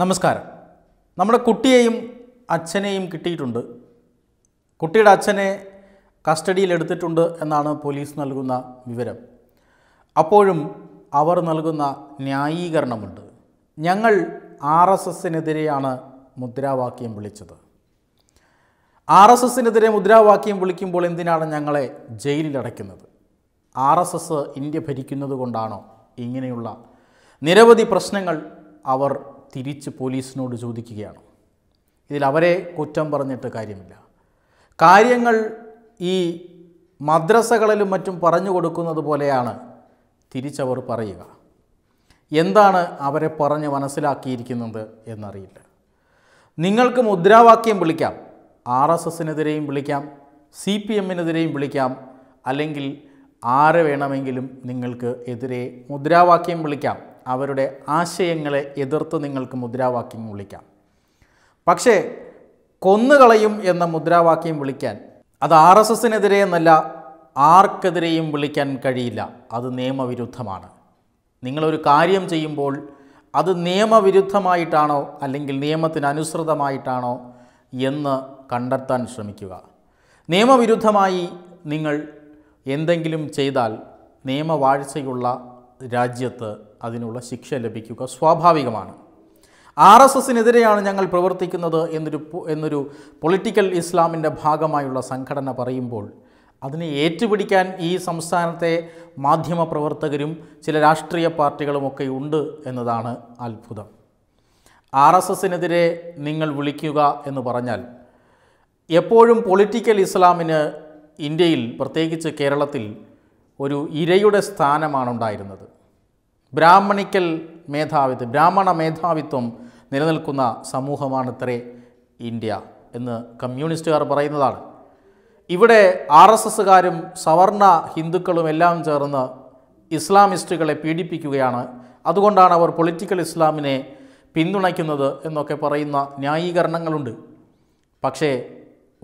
നമസ്കാരം നമ്മുടെ കുട്ടിയെയും അച്ഛനെയും കിട്ടിയിട്ടുണ്ട് കുട്ടിയുടെ അച്ഛനെ കസ്റ്റഡിയിൽ എടുത്തിട്ടുണ്ട് എന്നാണ് പോലീസ് നൽകുന്ന വിവരം അപ്പോഴും അവർ നൽകുന്ന ന്യായീകരണമുണ്ട് ഞങ്ങൾ ആർ എസ് എസിനെതിരെയാണ് മുദ്രാവാക്യം വിളിച്ചത് ആർ എസ് എസിനെതിരെ മുദ്രാവാക്യം വിളിക്കുമ്പോൾ എന്തിനാണ് ഞങ്ങളെ ജയിലിലടയ്ക്കുന്നത് ആർ എസ് എസ് ഇന്ത്യ ഭരിക്കുന്നത് കൊണ്ടാണോ ഇങ്ങനെയുള്ള നിരവധി പ്രശ്നങ്ങൾ അവർ തിരിച്ച് പോലീസിനോട് ചോദിക്കുകയാണ് ഇതിൽ അവരെ കുറ്റം പറഞ്ഞിട്ട് കാര്യമില്ല കാര്യങ്ങൾ ഈ മദ്രസകളിലും മറ്റും പറഞ്ഞു കൊടുക്കുന്നത് പോലെയാണ് തിരിച്ചവർ പറയുക എന്താണ് അവരെ പറഞ്ഞ് മനസ്സിലാക്കിയിരിക്കുന്നത് എന്നറിയില്ല നിങ്ങൾക്ക് മുദ്രാവാക്യം വിളിക്കാം ആർ എസ് എസിനെതിരെയും വിളിക്കാം സി പി എമ്മിനെതിരെയും വിളിക്കാം അല്ലെങ്കിൽ ആരെ വേണമെങ്കിലും നിങ്ങൾക്ക് എതിരെ മുദ്രാവാക്യം വിളിക്കാം അവരുടെ ആശയങ്ങളെ എതിർത്ത് നിങ്ങൾക്ക് മുദ്രാവാക്യം വിളിക്കാം പക്ഷേ കൊന്നുകളയും എന്ന മുദ്രാവാക്യം വിളിക്കാൻ അത് ആർ എസ് എസിനെതിരെ എന്നല്ല ആർക്കെതിരെയും വിളിക്കാൻ കഴിയില്ല അത് നിയമവിരുദ്ധമാണ് നിങ്ങളൊരു കാര്യം ചെയ്യുമ്പോൾ അത് നിയമവിരുദ്ധമായിട്ടാണോ അല്ലെങ്കിൽ നിയമത്തിന് അനുസൃതമായിട്ടാണോ എന്ന് കണ്ടെത്താൻ ശ്രമിക്കുക നിയമവിരുദ്ധമായി നിങ്ങൾ എന്തെങ്കിലും ചെയ്താൽ നിയമവാഴ്ചയുള്ള രാജ്യത്ത് അതിനുള്ള ശിക്ഷ ലഭിക്കുക സ്വാഭാവികമാണ് ആർ എസ് എസിനെതിരെയാണ് ഞങ്ങൾ പ്രവർത്തിക്കുന്നത് എന്നൊരു എന്നൊരു പൊളിറ്റിക്കൽ ഇസ്ലാമിൻ്റെ ഭാഗമായുള്ള സംഘടന പറയുമ്പോൾ അതിനെ ഏറ്റുപിടിക്കാൻ ഈ സംസ്ഥാനത്തെ പ്രവർത്തകരും ചില രാഷ്ട്രീയ പാർട്ടികളുമൊക്കെ ഉണ്ട് എന്നതാണ് അത്ഭുതം ആർ എസ് എസിനെതിരെ നിങ്ങൾ വിളിക്കുക എന്ന് പറഞ്ഞാൽ എപ്പോഴും പൊളിറ്റിക്കൽ ഇസ്ലാമിന് ഇന്ത്യയിൽ പ്രത്യേകിച്ച് കേരളത്തിൽ ഒരു ഇരയുടെ സ്ഥാനമാണ് ഉണ്ടായിരുന്നത് ബ്രാഹ്മണിക്കൽ മേധാവിത്വം ബ്രാഹ്മണ മേധാവിത്വം നിലനിൽക്കുന്ന സമൂഹമാണത്രേ ഇന്ത്യ എന്ന് കമ്മ്യൂണിസ്റ്റുകാർ പറയുന്നതാണ് ഇവിടെ ആർ എസ് എസ്സുകാരും സവർണ ഹിന്ദുക്കളും എല്ലാം ചേർന്ന് ഇസ്ലാമിസ്റ്റുകളെ പീഡിപ്പിക്കുകയാണ് അതുകൊണ്ടാണ് അവർ പൊളിറ്റിക്കൽ ഇസ്ലാമിനെ പിന്തുണയ്ക്കുന്നത് എന്നൊക്കെ പറയുന്ന ന്യായീകരണങ്ങളുണ്ട് പക്ഷേ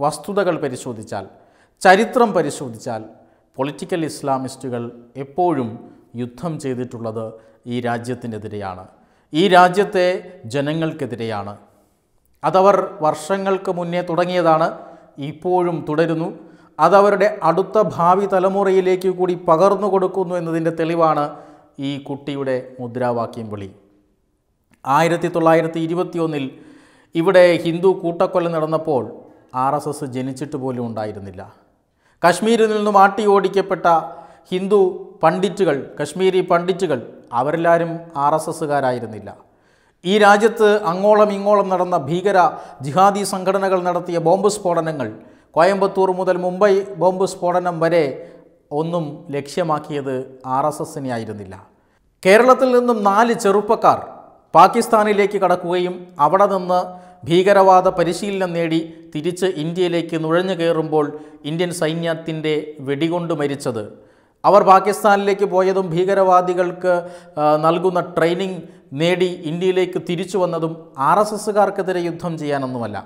വസ്തുതകൾ പരിശോധിച്ചാൽ ചരിത്രം പരിശോധിച്ചാൽ പൊളിറ്റിക്കൽ ഇസ്ലാമിസ്റ്റുകൾ എപ്പോഴും യുദ്ധം ചെയ്തിട്ടുള്ളത് ഈ രാജ്യത്തിനെതിരെയാണ് ഈ രാജ്യത്തെ ജനങ്ങൾക്കെതിരെയാണ് അതവർ വർഷങ്ങൾക്ക് മുന്നേ തുടങ്ങിയതാണ് ഇപ്പോഴും തുടരുന്നു അതവരുടെ അടുത്ത ഭാവി തലമുറയിലേക്ക് കൂടി പകർന്നു കൊടുക്കുന്നു എന്നതിൻ്റെ തെളിവാണ് ഈ കുട്ടിയുടെ മുദ്രാവാക്യം വിളി ആയിരത്തി തൊള്ളായിരത്തി ഇരുപത്തിയൊന്നിൽ ഇവിടെ ഹിന്ദു കൂട്ടക്കൊല നടന്നപ്പോൾ ആർ എസ് എസ് ജനിച്ചിട്ട് പോലും ഉണ്ടായിരുന്നില്ല കശ്മീരിൽ നിന്നും മാട്ടി ഓടിക്കപ്പെട്ട ഹിന്ദു പണ്ഡിറ്റുകൾ കശ്മീരി പണ്ഡിറ്റുകൾ അവരെല്ലാവരും ആർ എസ് എസ്സുകാരായിരുന്നില്ല ഈ രാജ്യത്ത് അങ്ങോളം ഇങ്ങോളം നടന്ന ഭീകര ജിഹാദി സംഘടനകൾ നടത്തിയ ബോംബ് സ്ഫോടനങ്ങൾ കോയമ്പത്തൂർ മുതൽ മുംബൈ ബോംബ് സ്ഫോടനം വരെ ഒന്നും ലക്ഷ്യമാക്കിയത് ആർ എസ് എസിനെ ആയിരുന്നില്ല കേരളത്തിൽ നിന്നും നാല് ചെറുപ്പക്കാർ പാകിസ്ഥാനിലേക്ക് കടക്കുകയും അവിടെ നിന്ന് ഭീകരവാദ പരിശീലനം നേടി തിരിച്ച് ഇന്ത്യയിലേക്ക് നുഴഞ്ഞു കയറുമ്പോൾ ഇന്ത്യൻ സൈന്യത്തിൻ്റെ വെടികൊണ്ട് മരിച്ചത് അവർ പാകിസ്ഥാനിലേക്ക് പോയതും ഭീകരവാദികൾക്ക് നൽകുന്ന ട്രെയിനിങ് നേടി ഇന്ത്യയിലേക്ക് തിരിച്ചു വന്നതും ആർ എസ് എസ്സുകാർക്കെതിരെ യുദ്ധം ചെയ്യാനൊന്നുമല്ല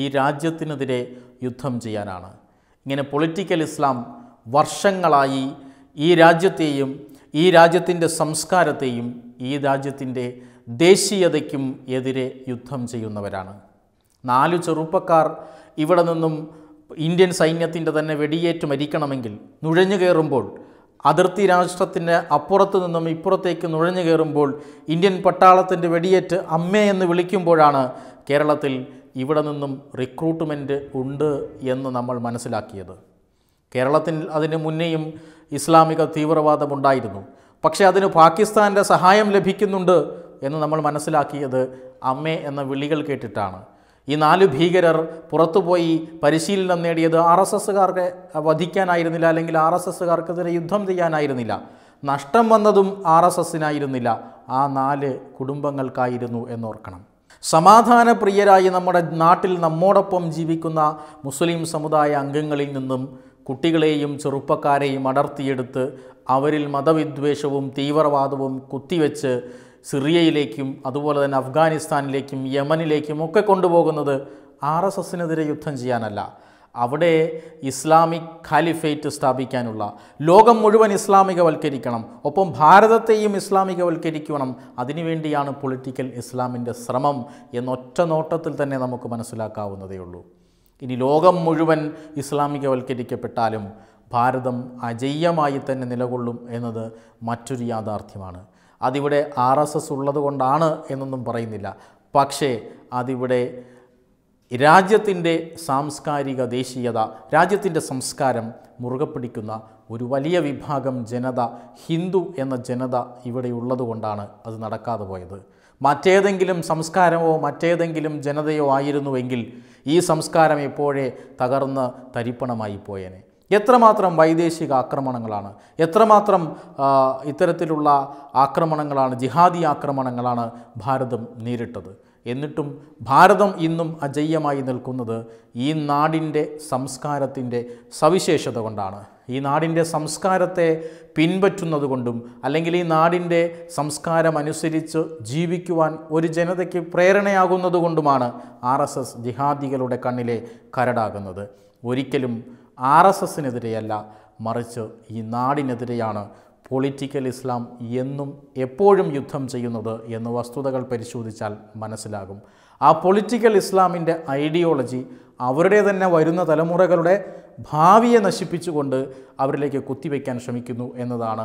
ഈ രാജ്യത്തിനെതിരെ യുദ്ധം ചെയ്യാനാണ് ഇങ്ങനെ പൊളിറ്റിക്കൽ ഇസ്ലാം വർഷങ്ങളായി ഈ രാജ്യത്തെയും ഈ രാജ്യത്തിൻ്റെ സംസ്കാരത്തെയും ഈ രാജ്യത്തിൻ്റെ ദേശീയതയ്ക്കും എതിരെ യുദ്ധം ചെയ്യുന്നവരാണ് നാലു ചെറുപ്പക്കാർ ഇവിടെ നിന്നും ഇന്ത്യൻ സൈന്യത്തിൻ്റെ തന്നെ വെടിയേറ്റ് മരിക്കണമെങ്കിൽ നുഴഞ്ഞു കയറുമ്പോൾ അതിർത്തി രാഷ്ട്രത്തിൻ്റെ അപ്പുറത്ത് നിന്നും ഇപ്പുറത്തേക്ക് നുഴഞ്ഞു കയറുമ്പോൾ ഇന്ത്യൻ പട്ടാളത്തിൻ്റെ വെടിയേറ്റ് അമ്മേ എന്ന് വിളിക്കുമ്പോഴാണ് കേരളത്തിൽ ഇവിടെ നിന്നും റിക്രൂട്ട്മെൻറ്റ് ഉണ്ട് എന്ന് നമ്മൾ മനസ്സിലാക്കിയത് കേരളത്തിൽ അതിന് മുന്നേയും ഇസ്ലാമിക തീവ്രവാദമുണ്ടായിരുന്നു പക്ഷേ അതിന് പാകിസ്ഥാൻ്റെ സഹായം ലഭിക്കുന്നുണ്ട് എന്ന് നമ്മൾ മനസ്സിലാക്കിയത് അമ്മേ എന്ന വിളികൾ കേട്ടിട്ടാണ് ഈ നാല് ഭീകരർ പുറത്തുപോയി പരിശീലനം നേടിയത് ആർ എസ് എസ്സുകാർക്ക് വധിക്കാനായിരുന്നില്ല അല്ലെങ്കിൽ ആർ എസ് എസ്സുകാർക്കെതിരെ യുദ്ധം ചെയ്യാനായിരുന്നില്ല നഷ്ടം വന്നതും ആർ എസ് എസിനായിരുന്നില്ല ആ നാല് കുടുംബങ്ങൾക്കായിരുന്നു എന്നോർക്കണം പ്രിയരായി നമ്മുടെ നാട്ടിൽ നമ്മോടൊപ്പം ജീവിക്കുന്ന മുസ്ലിം സമുദായ അംഗങ്ങളിൽ നിന്നും കുട്ടികളെയും ചെറുപ്പക്കാരെയും അടർത്തിയെടുത്ത് അവരിൽ മതവിദ്വേഷവും തീവ്രവാദവും കുത്തിവെച്ച് സിറിയയിലേക്കും അതുപോലെ തന്നെ അഫ്ഗാനിസ്ഥാനിലേക്കും യമനിലേക്കും ഒക്കെ കൊണ്ടുപോകുന്നത് ആർ എസ് എസിനെതിരെ യുദ്ധം ചെയ്യാനല്ല അവിടെ ഇസ്ലാമിക് ഖാലിഫേറ്റ് സ്ഥാപിക്കാനുള്ള ലോകം മുഴുവൻ ഇസ്ലാമികവൽക്കരിക്കണം ഒപ്പം ഭാരതത്തെയും ഇസ്ലാമികവൽക്കരിക്കണം അതിനുവേണ്ടിയാണ് പൊളിറ്റിക്കൽ ഇസ്ലാമിൻ്റെ ശ്രമം എന്നൊറ്റ നോട്ടത്തിൽ തന്നെ നമുക്ക് മനസ്സിലാക്കാവുന്നതേ ഉള്ളൂ ഇനി ലോകം മുഴുവൻ ഇസ്ലാമികവൽക്കരിക്കപ്പെട്ടാലും ഭാരതം അജയ്യമായി തന്നെ നിലകൊള്ളും എന്നത് മറ്റൊരു യാഥാർത്ഥ്യമാണ് അതിവിടെ ആർ എസ് എസ് ഉള്ളത് കൊണ്ടാണ് എന്നൊന്നും പറയുന്നില്ല പക്ഷേ അതിവിടെ രാജ്യത്തിൻ്റെ സാംസ്കാരിക ദേശീയത രാജ്യത്തിൻ്റെ സംസ്കാരം മുറുകെ പിടിക്കുന്ന ഒരു വലിയ വിഭാഗം ജനത ഹിന്ദു എന്ന ജനത ഇവിടെ ഉള്ളതുകൊണ്ടാണ് അത് നടക്കാതെ പോയത് മറ്റേതെങ്കിലും സംസ്കാരമോ മറ്റേതെങ്കിലും ജനതയോ ആയിരുന്നുവെങ്കിൽ ഈ സംസ്കാരം എപ്പോഴേ തകർന്ന് തരിപ്പണമായി പോയേനെ എത്രമാത്രം വൈദേശിക ആക്രമണങ്ങളാണ് എത്രമാത്രം ഇത്തരത്തിലുള്ള ആക്രമണങ്ങളാണ് ജിഹാദി ആക്രമണങ്ങളാണ് ഭാരതം നേരിട്ടത് എന്നിട്ടും ഭാരതം ഇന്നും അജയ്യമായി നിൽക്കുന്നത് ഈ നാടിൻ്റെ സംസ്കാരത്തിൻ്റെ സവിശേഷത കൊണ്ടാണ് ഈ നാടിൻ്റെ സംസ്കാരത്തെ പിൻപറ്റുന്നത് കൊണ്ടും അല്ലെങ്കിൽ ഈ നാടിൻ്റെ സംസ്കാരം അനുസരിച്ച് ജീവിക്കുവാൻ ഒരു ജനതയ്ക്ക് പ്രേരണയാകുന്നത് കൊണ്ടുമാണ് ആർ എസ് എസ് ജിഹാദികളുടെ കണ്ണിലെ കരടാകുന്നത് ഒരിക്കലും ആർ എസ് എസിനെതിരെയല്ല മറിച്ച് ഈ നാടിനെതിരെയാണ് പൊളിറ്റിക്കൽ ഇസ്ലാം എന്നും എപ്പോഴും യുദ്ധം ചെയ്യുന്നത് എന്ന വസ്തുതകൾ പരിശോധിച്ചാൽ മനസ്സിലാകും ആ പൊളിറ്റിക്കൽ ഇസ്ലാമിൻ്റെ ഐഡിയോളജി അവരുടെ തന്നെ വരുന്ന തലമുറകളുടെ ഭാവിയെ നശിപ്പിച്ചുകൊണ്ട് അവരിലേക്ക് കുത്തിവെക്കാൻ ശ്രമിക്കുന്നു എന്നതാണ്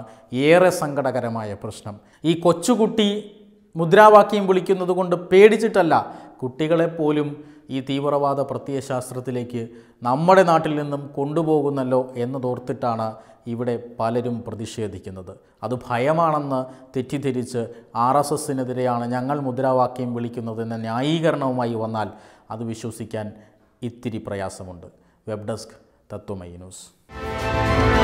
ഏറെ സങ്കടകരമായ പ്രശ്നം ഈ കൊച്ചുകുട്ടി മുദ്രാവാക്യം വിളിക്കുന്നത് കൊണ്ട് പേടിച്ചിട്ടല്ല കുട്ടികളെപ്പോലും ഈ തീവ്രവാദ പ്രത്യയശാസ്ത്രത്തിലേക്ക് നമ്മുടെ നാട്ടിൽ നിന്നും കൊണ്ടുപോകുന്നല്ലോ എന്നതോർത്തിട്ടാണ് ഇവിടെ പലരും പ്രതിഷേധിക്കുന്നത് അത് ഭയമാണെന്ന് തെറ്റിദ്ധരിച്ച് ആർ എസ് എസിനെതിരെയാണ് ഞങ്ങൾ മുദ്രാവാക്യം വിളിക്കുന്നതെന്ന ന്യായീകരണവുമായി വന്നാൽ അത് വിശ്വസിക്കാൻ ഇത്തിരി പ്രയാസമുണ്ട് വെബ് ഡെസ്ക് തത്വമൈ ന്യൂസ്